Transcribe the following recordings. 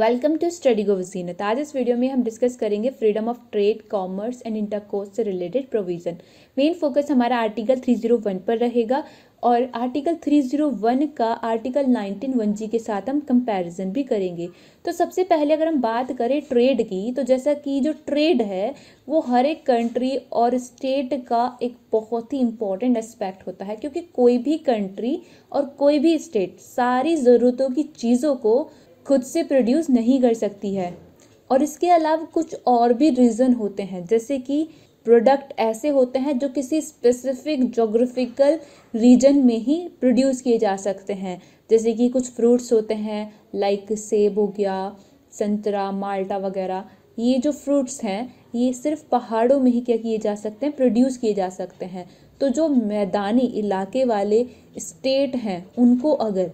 welcome to study go वजीनत आज इस वीडियो में हम डिस्कस करेंगे freedom of trade commerce and intercourse से रिलेटेड प्रोविज़न मेन फोकस हमारा आर्टिकल 301 पर रहेगा और आर्टिकल 301 का आर्टिकल 19 जी के साथ हम कंपैरिजन भी करेंगे तो सबसे पहले अगर हम बात करें ट्रेड की तो जैसा कि जो ट्रेड है वो हर एक कंट्री और स्टेट का एक बहुत ही इम्पॉर्टेंट एस्पेक्ट होता है क्योंकि कोई भी कंट्री और कोई भी स्टेट सारी ज़रूरतों की चीज़ों को खुद से प्रोड्यूस नहीं कर सकती है और इसके अलावा कुछ और भी रीज़न होते हैं जैसे कि प्रोडक्ट ऐसे होते हैं जो किसी स्पेसिफिक जोग्राफिकल रीजन में ही प्रोड्यूस किए जा सकते हैं जैसे कि कुछ फ्रूट्स होते हैं लाइक सेब हो गया संतरा माल्टा वगैरह ये जो फ्रूट्स हैं ये सिर्फ पहाड़ों में ही क्या किए जा सकते हैं प्रोड्यूस किए जा सकते हैं तो जो मैदानी इलाके वाले स्टेट हैं उनको अगर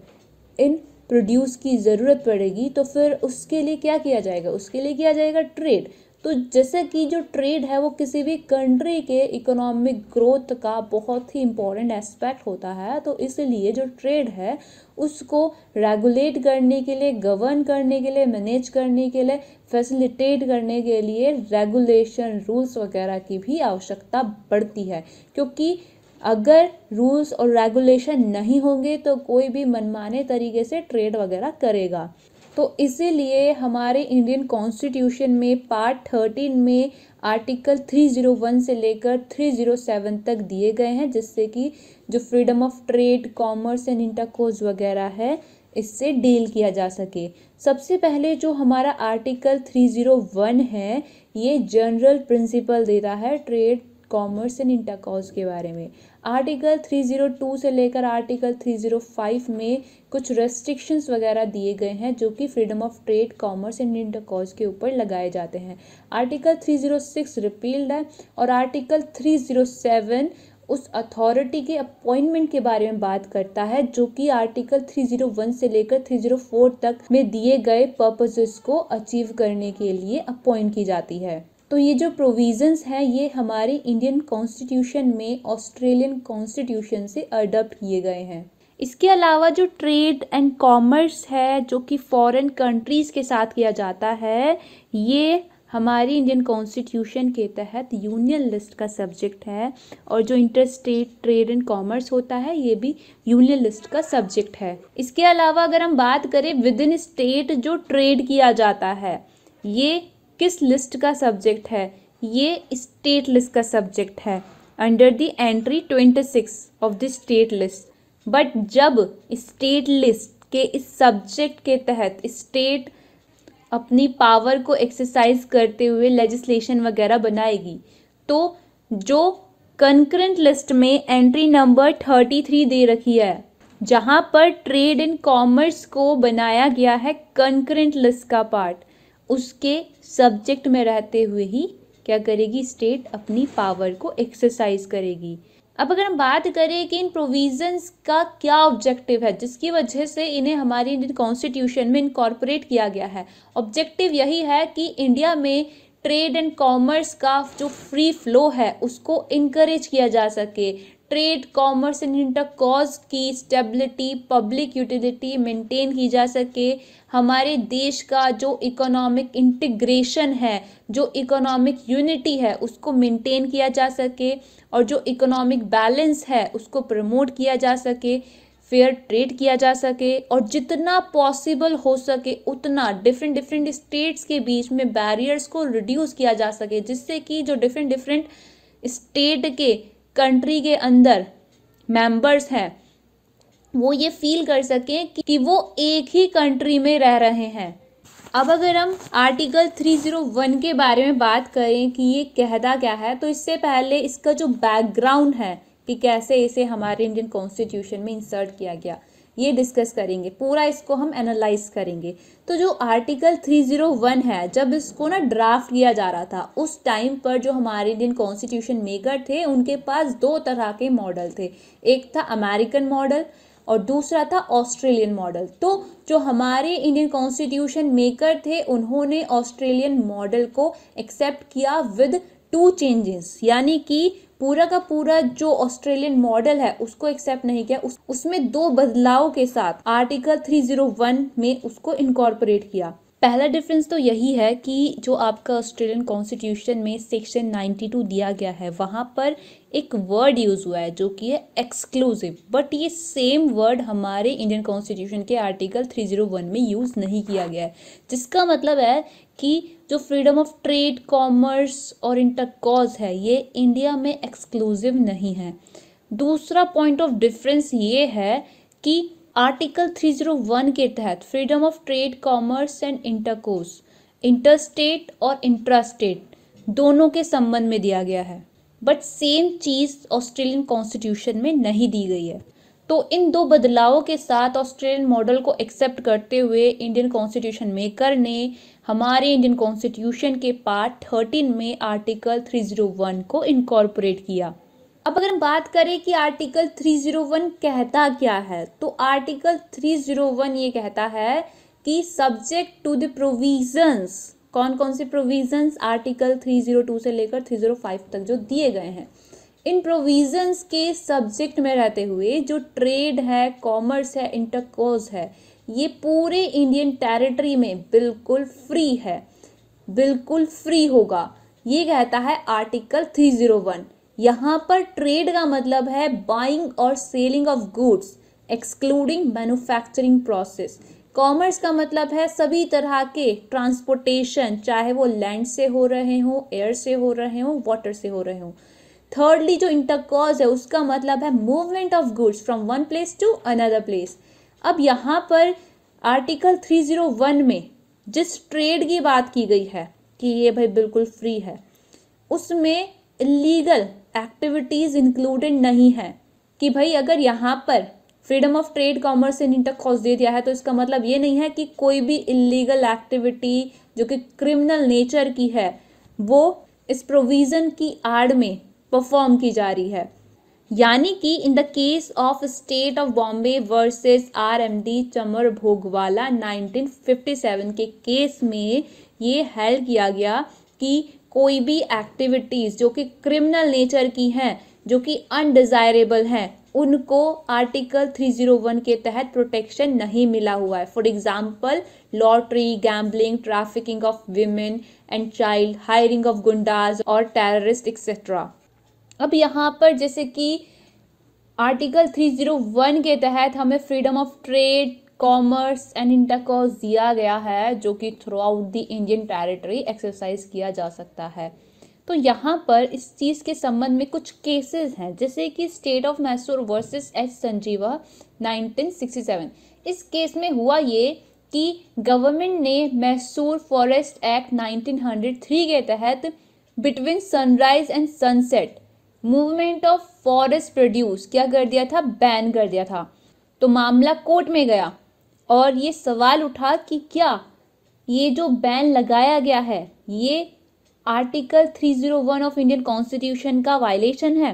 इन प्रोड्यूस की ज़रूरत पड़ेगी तो फिर उसके लिए क्या किया जाएगा उसके लिए किया जाएगा ट्रेड तो जैसे कि जो ट्रेड है वो किसी भी कंट्री के इकोनॉमिक ग्रोथ का बहुत ही इम्पोर्टेंट एस्पेक्ट होता है तो इसलिए जो ट्रेड है उसको रेगुलेट करने के लिए गवर्न करने के लिए मैनेज करने के लिए फैसिलिटेट करने के लिए रेगुलेशन रूल्स वगैरह की भी आवश्यकता बढ़ती है क्योंकि अगर रूल्स और रेगुलेशन नहीं होंगे तो कोई भी मनमाने तरीके से ट्रेड वगैरह करेगा तो इसीलिए हमारे इंडियन कॉन्स्टिट्यूशन में पार्ट थर्टीन में आर्टिकल 301 से लेकर 307 तक दिए गए हैं जिससे कि जो freedom of trade commerce and intercourse वगैरह है इससे डील किया जा सके सबसे पहले जो हमारा आर्टिकल 301 है ये जनरल प्रिंसिपल देता है ट्रेड कॉमर्स एंड इंटाकॉज के बारे में आर्टिकल 302 से लेकर आर्टिकल 305 में कुछ रेस्ट्रिक्शंस वगैरह दिए गए हैं जो कि freedom of trade commerce and intercourse के ऊपर लगाए जाते हैं आर्टिकल 306 रिपील्ड है और आर्टिकल 307 उस अथॉरिटी के अपॉइंटमेंट के बारे में बात करता है जो कि आर्टिकल 301 से लेकर 304 तक में दिए गए पर्पजेस को अचीव करने के लिए अपॉइंट की जाती है तो ये जो प्रोविज़न्स हैं ये हमारे इंडियन कॉन्स्टिट्यूशन में ऑस्ट्रेलियन कॉन्स्टिट्यूशन से अडॉप्ट किए गए हैं इसके अलावा जो ट्रेड एंड कॉमर्स है जो कि फॉरेन कंट्रीज़ के साथ किया जाता है ये हमारी इंडियन कॉन्स्टिट्यूशन के तहत यूनियन लिस्ट का सब्जेक्ट है और जो inter state trade and commerce होता है ये भी यूनियन लिस्ट का सब्जेक्ट है इसके अलावा अगर हम बात करें विद इन स्टेट जो ट्रेड किया जाता है ये किस लिस्ट का सब्जेक्ट है ये स्टेट लिस्ट का सब्जेक्ट है under the entry twenty six of the state list but जब स्टेट लिस्ट के इस सब्जेक्ट के तहत स्टेट अपनी पावर को एक्सरसाइज करते हुए लेजिस्लेशन वगैरह बनाएगी तो जो कंकरेंट लिस्ट में एंट्री नंबर थर्टी थ्री दे रखी है जहाँ पर ट्रेड एंड कॉमर्स को बनाया गया है कंकरेंट लिस्ट का पार्ट उसके सब्जेक्ट में रहते हुए ही क्या करेगी स्टेट अपनी पावर को एक्सरसाइज करेगी अब अगर हम बात करें कि इन प्रोविजंस का क्या ऑब्जेक्टिव है जिसकी वजह से इन्हें हमारे इंडियन कॉन्स्टिट्यूशन में इनकॉर्पोरेट किया गया है ऑब्जेक्टिव यही है कि इंडिया में ट्रेड एंड कॉमर्स का जो फ्री फ्लो है उसको इनक्रेज किया जा सके ट्रेड कॉमर्स एंड इंटरकॉज की स्टेबिलिटी पब्लिक यूटिलिटी मेंटेन की जा सके हमारे देश का जो इकोनॉमिक इंटीग्रेशन है जो इकोनॉमिक यूनिटी है उसको मेंटेन किया जा सके और जो इकोनॉमिक बैलेंस है उसको प्रमोट किया जा सके फेयर ट्रेड किया जा सके और जितना पॉसिबल हो सके उतना डिफरेंट डिफरेंट स्टेट्स के बीच में बैरियर्स को रिड्यूस किया जा सके जिससे कि जो डिफरेंट डिफरेंट स्टेट के कंट्री के अंदर मेंबर्स हैं वो ये फील कर सकें कि वो एक ही कंट्री में रह रहे हैं अब अगर हम आर्टिकल 301 के बारे में बात करें कि ये कहता क्या है तो इससे पहले इसका जो बैकग्राउंड है कि कैसे इसे हमारे इंडियन कॉन्स्टिट्यूशन में इंसर्ट किया गया ये डिस्कस करेंगे पूरा इसको हम एनालाइज करेंगे तो जो आर्टिकल 301 है जब इसको ना ड्राफ्ट किया जा रहा था उस टाइम पर जो हमारे इंडियन कॉन्स्टिट्यूशन मेकर थे उनके पास दो तरह के मॉडल थे एक था अमेरिकन मॉडल और दूसरा था ऑस्ट्रेलियन मॉडल तो जो हमारे इंडियन कॉन्स्टिट्यूशन मेकर थे उन्होंने ऑस्ट्रेलियन मॉडल को एक्सेप्ट किया विद टू चेंजेस यानी कि पूरा का पूरा जो ऑस्ट्रेलियन मॉडल है उसको एक्सेप्ट नहीं किया उस, उसमें दो बदलाव के साथ आर्टिकल 301 में उसको इनकॉर्पोरेट किया पहला डिफरेंस तो यही है कि जो आपका ऑस्ट्रेलियन कॉन्स्टिट्यूशन में सेक्शन 92 दिया गया है वहाँ पर एक वर्ड यूज़ हुआ है जो कि है एक्सक्लूसिव बट ये सेम वर्ड हमारे इंडियन कॉन्स्टिट्यूशन के आर्टिकल 301 में यूज़ नहीं किया गया है जिसका मतलब है कि जो फ्रीडम ऑफ ट्रेड कॉमर्स और इंटरकॉज है ये इंडिया में एक्सक्लूसिव नहीं है दूसरा पॉइंट ऑफ डिफरेंस ये है कि आर्टिकल 301 के तहत freedom of trade commerce and intercourse interstate और इंट्रास्टेट दोनों के संबंध में दिया गया है बट सेम चीज़ ऑस्ट्रेलियन कॉन्स्टिट्यूशन में नहीं दी गई है तो इन दो बदलावों के साथ ऑस्ट्रेलियन मॉडल को एक्सेप्ट करते हुए इंडियन कॉन्स्टिट्यूशन मेकर ने हमारे इंडियन कॉन्स्टिट्यूशन के पार्ट थर्टीन में आर्टिकल 301 को इनकॉर्पोरेट किया अब अगर हम बात करें कि आर्टिकल 301 कहता क्या है तो आर्टिकल 301 ये कहता है कि सब्जेक्ट टू द प्रोविजंस कौन कौन से प्रोविजंस आर्टिकल 302 से लेकर 305 तक जो दिए गए हैं इन प्रोविजंस के सब्जेक्ट में रहते हुए जो ट्रेड है कॉमर्स है इंटरकोज है ये पूरे इंडियन टेरिटरी में बिल्कुल फ्री है बिल्कुल फ्री होगा ये कहता है आर्टिकल 301 यहाँ पर ट्रेड का मतलब है बाइंग और selling of goods excluding manufacturing process commerce का मतलब है सभी तरह के ट्रांसपोर्टेशन चाहे वो लैंड से हो रहे हों एयर से हो रहे हों वाटर से हो रहे हों थर्डली जो इंटरकॉज है उसका मतलब है movement of goods from one place to another place अब यहाँ पर आर्टिकल 301 में जिस ट्रेड की बात की गई है कि ये भाई बिल्कुल फ्री है उसमें इलीगल एक्टिविटीज़ इंक्लूडेड नहीं है कि भाई अगर यहाँ पर freedom of trade commerce and intercourse दे दिया है तो इसका मतलब ये नहीं है कि कोई भी इलीगल एक्टिविटी जो कि क्रिमिनल नेचर की है वो इस प्रोविज़न की आड़ में परफॉर्म की जा रही है यानी कि in the case of state of Bombay versus D Chamarbaugwala 1957 के केस में ये हेल्प किया गया कि कोई भी एक्टिविटीज़ जो कि क्रिमिनल नेचर की हैं जो कि अनडिज़ायरेबल हैं उनको आर्टिकल 301 के तहत प्रोटेक्शन नहीं मिला हुआ है for example lottery gambling trafficking of women and child hiring of goondas और टेररिस्ट एक्सेट्रा अब यहाँ पर जैसे कि आर्टिकल 301 के तहत हमें freedom of trade commerce and intercourse दिया गया है जो कि throughout the Indian territory exercise किया जा सकता है तो यहाँ पर इस चीज़ के संबंध में कुछ केसेस हैं जैसे कि state of Mysore versus H Sanjeeva 1967 इस केस में हुआ ये कि गवर्नमेंट ने मैसूर फॉरेस्ट एक्ट 1903 के तहत between sunrise and sunset movement of forest produce क्या कर दिया था बैन कर दिया था तो मामला कोर्ट में गया और ये सवाल उठा कि क्या ये जो बैन लगाया गया है ये आर्टिकल 301 ऑफ इंडियन कॉन्स्टिट्यूशन का वायलेशन है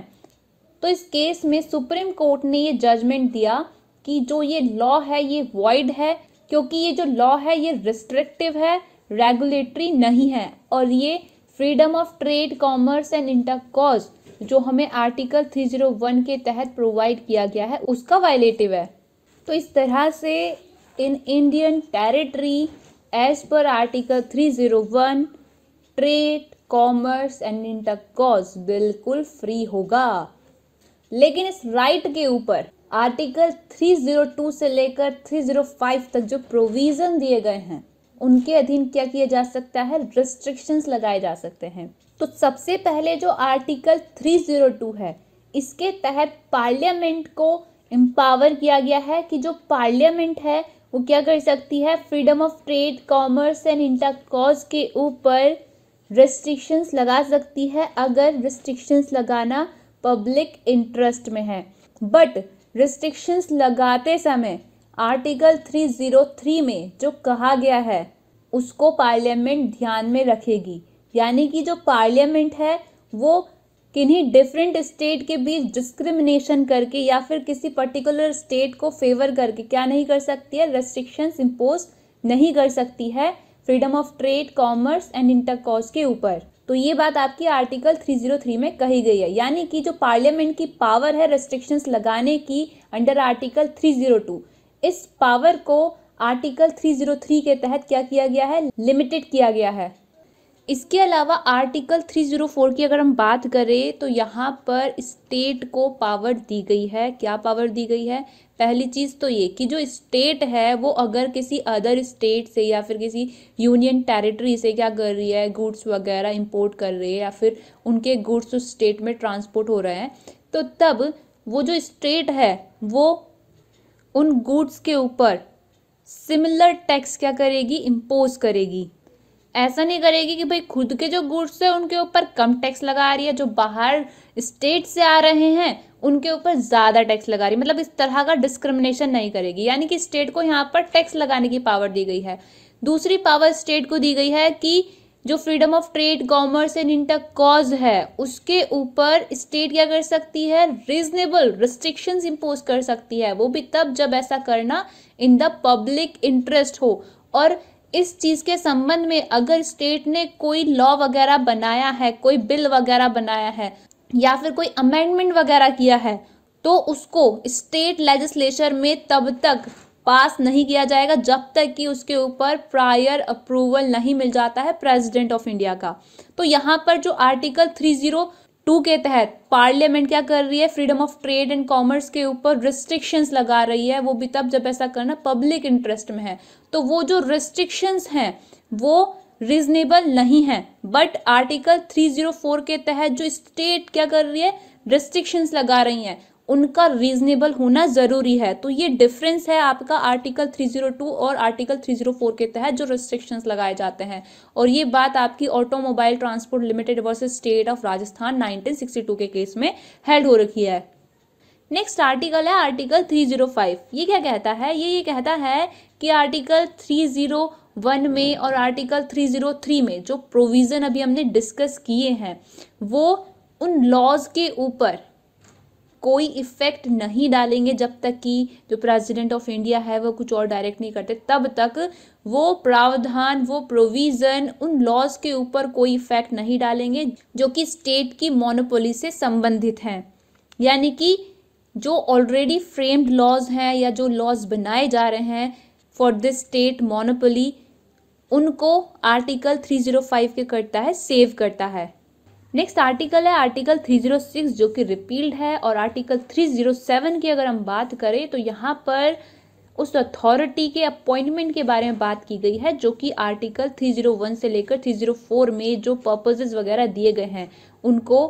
तो इस केस में सुप्रीम कोर्ट ने ये जजमेंट दिया कि जो ये लॉ है ये वॉइड है क्योंकि ये जो लॉ है ये रिस्ट्रिक्टिव है रेगुलेटरी नहीं है और ये freedom of trade commerce and intercourse जो हमें आर्टिकल 301 के तहत प्रोवाइड किया गया है उसका वायलेटिव है तो इस तरह से इन इंडियन टेरिटरी एज पर article three zero one trade commerce and intercourse बिल्कुल फ्री होगा लेकिन इस राइट के ऊपर आर्टिकल 302 से लेकर 305 तक जो प्रोविजन दिए गए हैं उनके अधीन क्या किया जा सकता है रिस्ट्रिक्शंस लगाए जा सकते हैं तो सबसे पहले जो आर्टिकल 302 है इसके तहत पार्लियामेंट को एम्पावर किया गया है कि जो पार्लियामेंट है वो क्या कर सकती है freedom of trade commerce and intercourse के ऊपर रिस्ट्रिक्शंस लगा सकती है अगर रिस्ट्रिक्शंस लगाना पब्लिक इंटरेस्ट में है बट रिस्ट्रिक्शंस लगाते समय आर्टिकल 303 में जो कहा गया है उसको पार्लियामेंट ध्यान में रखेगी यानी कि जो पार्लियामेंट है वो किन्हीं डिफरेंट स्टेट के बीच डिस्क्रिमिनेशन करके या फिर किसी पर्टिकुलर स्टेट को फेवर करके क्या नहीं कर सकती है रेस्ट्रिक्शंस इम्पोज नहीं कर सकती है freedom of trade commerce and intercourse के ऊपर तो ये बात आपकी आर्टिकल 303 में कही गई है यानी कि जो पार्लियामेंट की पावर है रेस्ट्रिक्शंस लगाने की अंडर आर्टिकल 302 इस पावर को आर्टिकल 303 के तहत क्या किया गया है लिमिटेड किया गया है इसके अलावा आर्टिकल 304 की अगर हम बात करें तो यहाँ पर स्टेट को पावर दी गई है क्या पावर दी गई है पहली चीज़ तो ये कि जो स्टेट है वो अगर किसी अदर स्टेट से या फिर किसी यूनियन टेरिटरी से क्या कर रही है गुड्स वगैरह इंपोर्ट कर रही है या फिर उनके गुड्स उस स्टेट में ट्रांसपोर्ट हो रहे हैं तो तब वो जो स्टेट है वो उन गुड्स के ऊपर सिमिलर टैक्स क्या करेगी इम्पोज करेगी ऐसा नहीं करेगी कि भाई खुद के जो गुड्स है उनके ऊपर कम टैक्स लगा रही है जो बाहर स्टेट से आ रहे हैं उनके ऊपर ज़्यादा टैक्स लगा रही है मतलब इस तरह का डिस्क्रिमिनेशन नहीं करेगी यानी कि स्टेट को यहाँ पर टैक्स लगाने की पावर दी गई है दूसरी पावर स्टेट को दी गई है कि जो freedom of trade commerce and intercourse है उसके ऊपर स्टेट क्या कर सकती है रीजनेबल रिस्ट्रिक्शंस इम्पोज कर सकती है वो भी तब जब ऐसा करना इन द पब्लिक इंटरेस्ट हो और इस चीज़ के संबंध में अगर स्टेट ने कोई लॉ वगैरह बनाया है कोई बिल वगैरह बनाया है या फिर कोई अमेंडमेंट वगैरह किया है तो उसको स्टेट लेजिस्लेचर में तब तक पास नहीं किया जाएगा जब तक कि उसके ऊपर प्रायर अप्रूवल नहीं मिल जाता है प्रेसिडेंट ऑफ इंडिया का तो यहाँ पर जो आर्टिकल थ्री जीरो टू के तहत पार्लियामेंट क्या कर रही है freedom of trade and commerce के ऊपर रिस्ट्रिक्शंस लगा रही है वो भी तब जब ऐसा करना पब्लिक इंटरेस्ट में है तो वो जो रिस्ट्रिक्शंस हैं वो रीजनेबल नहीं है बट आर्टिकल 304 के तहत जो स्टेट क्या कर रही है रिस्ट्रिक्शंस लगा रही है उनका रीजनेबल होना ज़रूरी है तो ये डिफरेंस है आपका आर्टिकल 302 और आर्टिकल 304 के तहत जो रिस्ट्रिक्शंस लगाए जाते हैं और ये बात आपकी automobile transport limited versus state of Rajasthan 1962 के केस में हेल्ड हो रखी है नेक्स्ट आर्टिकल है आर्टिकल 305 ये क्या कहता है ये ये कहता है कि आर्टिकल 301 में और आर्टिकल 303 में जो प्रोविज़न अभी हमने डिस्कस किए हैं वो उन लॉज के ऊपर कोई इफ़ेक्ट नहीं डालेंगे जब तक कि जो प्रेसिडेंट ऑफ इंडिया है वो कुछ और डायरेक्ट नहीं करते तब तक वो प्रावधान वो प्रोविज़न उन लॉज के ऊपर कोई इफ़ेक्ट नहीं डालेंगे जो कि स्टेट की मोनोपोली से संबंधित हैं यानी कि जो ऑलरेडी फ्रेम्ड लॉज हैं या जो लॉज बनाए जा रहे हैं फॉर दिस स्टेट मोनोपोली उनको आर्टिकल 305 के करता है सेव करता है नेक्स्ट आर्टिकल है आर्टिकल 306 जो कि रिपील्ड है और आर्टिकल 307 की अगर हम बात करें तो यहाँ पर उस अथॉरिटी के अपॉइंटमेंट के बारे में बात की गई है जो कि आर्टिकल 301 से लेकर 304 में जो पर्पजेज वगैरह दिए गए हैं उनको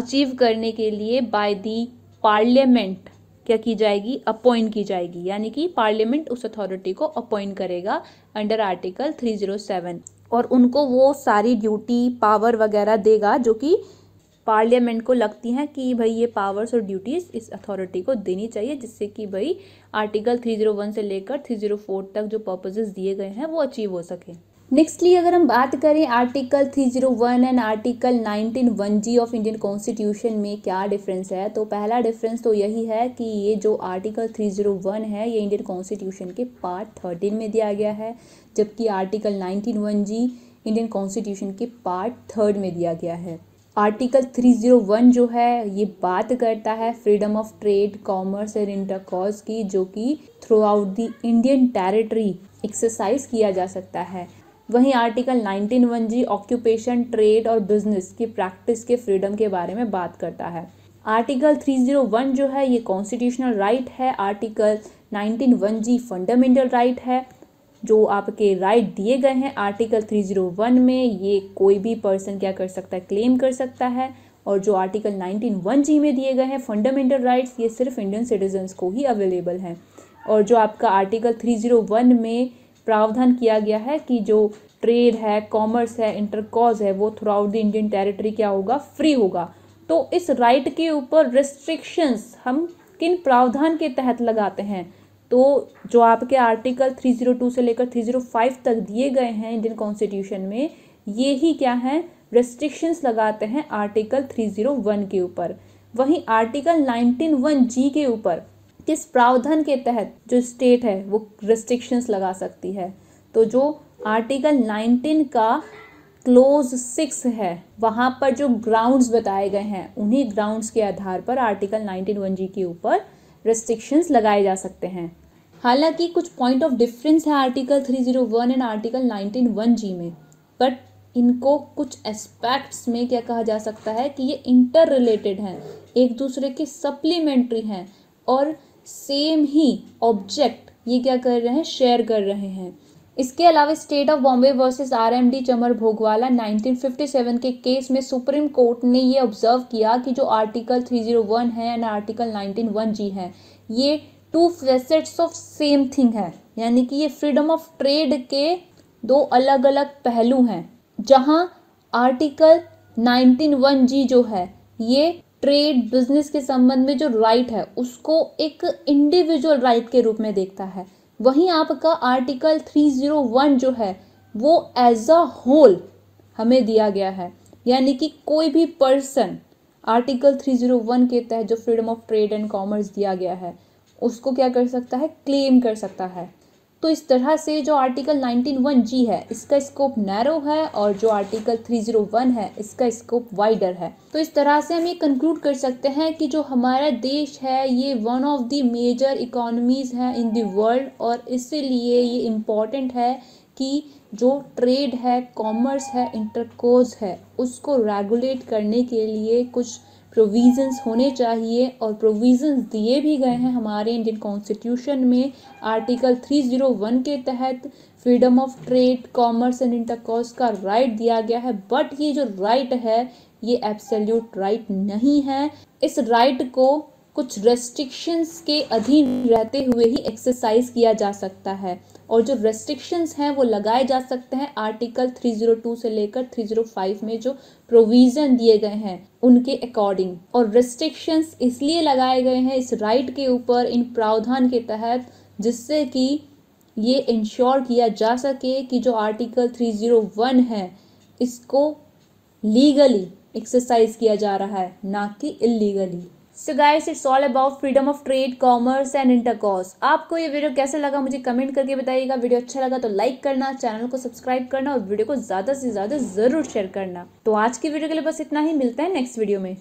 अचीव करने के लिए बाय दी पार्लियामेंट क्या की जाएगी अपॉइंट की जाएगी यानी कि पार्लियामेंट उस अथॉरिटी को अपॉइंट करेगा अंडर आर्टिकल 307 और उनको वो सारी ड्यूटी पावर वगैरह देगा जो कि पार्लियामेंट को लगती हैं कि भाई ये पावर्स और ड्यूटीज़ इस अथॉरिटी को देनी चाहिए जिससे कि भाई आर्टिकल 301 से लेकर 304 तक जो पर्पजेज़ दिए गए हैं वो अचीव हो सके नेक्स्टली अगर हम बात करें article 301 and article 19 one G of Indian constitution में क्या डिफरेंस है तो पहला डिफरेंस तो यही है कि ये जो आर्टिकल 301 है ये इंडियन कॉन्स्टिट्यूशन के पार्ट 13 में दिया गया है जबकि article nineteen one G Indian constitution के पार्ट थर्ड में दिया गया है आर्टिकल थ्री जीरो वन जो है ये बात करता है freedom of trade commerce and intercourse की जो कि throughout the Indian territory exercise किया जा सकता है वहीं article nineteen one G occupation trade और बिजनेस की प्रैक्टिस के फ्रीडम के बारे में बात करता है आर्टिकल 301 जो है ये कॉन्स्टिट्यूशनल राइट है आर्टिकल 191 जी फंडामेंटल राइट है जो आपके राइट दिए गए हैं आर्टिकल 301 में ये कोई भी पर्सन क्या कर सकता है क्लेम कर सकता है और जो आर्टिकल 191 जी में दिए गए हैं फंडामेंटल राइट्स ये सिर्फ इंडियन सिटीजन्स को ही अवेलेबल हैं और जो आपका आर्टिकल 301 में प्रावधान किया गया है कि जो ट्रेड है कॉमर्स है इंटरकॉज है वो throughout the Indian territory क्या होगा फ्री होगा तो इस राइट के ऊपर रिस्ट्रिक्शंस हम किन प्रावधान के तहत लगाते हैं तो जो आपके आर्टिकल 302 से लेकर 305 तक दिए गए हैं इंडियन कॉन्स्टिट्यूशन में ये ही क्या है रेस्ट्रिक्शंस लगाते हैं आर्टिकल 301 के ऊपर वहीं आर्टिकल 191 जी के ऊपर किस प्रावधान के तहत जो स्टेट है वो रेस्ट्रिक्शंस लगा सकती है तो जो आर्टिकल 19 का क्लोज सिक्स है वहाँ पर जो ग्राउंड्स बताए गए हैं उन्हीं ग्राउंड्स के आधार पर आर्टिकल 191 जी के ऊपर रेस्ट्रिक्शंस लगाए जा सकते हैं हालांकि कुछ पॉइंट ऑफ डिफरेंस है आर्टिकल 301 एंड आर्टिकल 191 जी में बट इनको कुछ एस्पेक्ट्स में क्या कहा जा सकता है कि ये इंटर रिलेटेड हैं एक दूसरे के सप्लीमेंट्री हैं और सेम ही ऑब्जेक्ट ये क्या कर रहे हैं शेयर कर रहे हैं इसके अलावा state of Bombay versus RMD Chamarbaugwala 1957 के केस में सुप्रीम कोर्ट ने ये ऑब्जर्व किया कि जो आर्टिकल 301 है एंड आर्टिकल 191 जी है ये two facets of same thing है यानी कि ये फ्रीडम ऑफ ट्रेड के दो अलग अलग पहलू हैं जहाँ आर्टिकल नाइनटीन वन जी जो है ये ट्रेड बिजनेस के संबंध में जो राइट है उसको एक इंडिविजुअल राइट के रूप में देखता है वहीं आपका आर्टिकल थ्री ज़ीरो वन जो है वो एज अ होल हमें दिया गया है यानी कि कोई भी person article three zero one के तहत जो freedom of trade and commerce दिया गया है उसको क्या कर सकता है क्लेम कर सकता है तो इस तरह से जो आर्टिकल नाइनटीन वन जी है इसका स्कोप नैरो है और जो आर्टिकल थ्री ज़ीरो वन है इसका स्कोप वाइडर है तो इस तरह से हम ये कंक्लूड कर सकते हैं कि जो हमारा देश है ये one of the major economies हैं इन द वर्ल्ड और इसीलिए ये इम्पॉर्टेंट है कि जो ट्रेड है कॉमर्स है इंटरकोर्स है उसको रेगुलेट करने के लिए कुछ प्रोविज़न्स होने चाहिए और प्रोविज़न्स दिए भी गए हैं हमारे इंडियन कॉन्स्टिट्यूशन में आर्टिकल 301 के तहत freedom of trade commerce and intercourse का राइट दिया गया है बट ये जो राइट है ये एब्सोल्यूट राइट नहीं है इस राइट को कुछ रेस्ट्रिक्शंस के अधीन रहते हुए ही एक्सरसाइज किया जा सकता है और जो रेस्ट्रिक्शंस हैं वो लगाए जा सकते हैं आर्टिकल 302 से लेकर 305 में जो प्रोविज़न दिए गए हैं उनके अकॉर्डिंग और रेस्ट्रिक्शंस इसलिए लगाए गए हैं इस राइट के ऊपर इन प्रावधान के तहत जिससे कि ये इंश्योर किया जा सके कि जो आर्टिकल 301 है इसको लीगली एक्सरसाइज किया जा रहा है ना कि illegally so guys it's all about freedom of trade commerce and intercourse आपको ये वीडियो कैसा लगा मुझे कमेंट करके बताइएगा वीडियो अच्छा लगा तो लाइक करना चैनल को सब्सक्राइब करना और वीडियो को ज़्यादा से ज़्यादा ज़रूर शेयर करना तो आज की वीडियो के लिए बस इतना ही मिलता है नेक्स्ट वीडियो में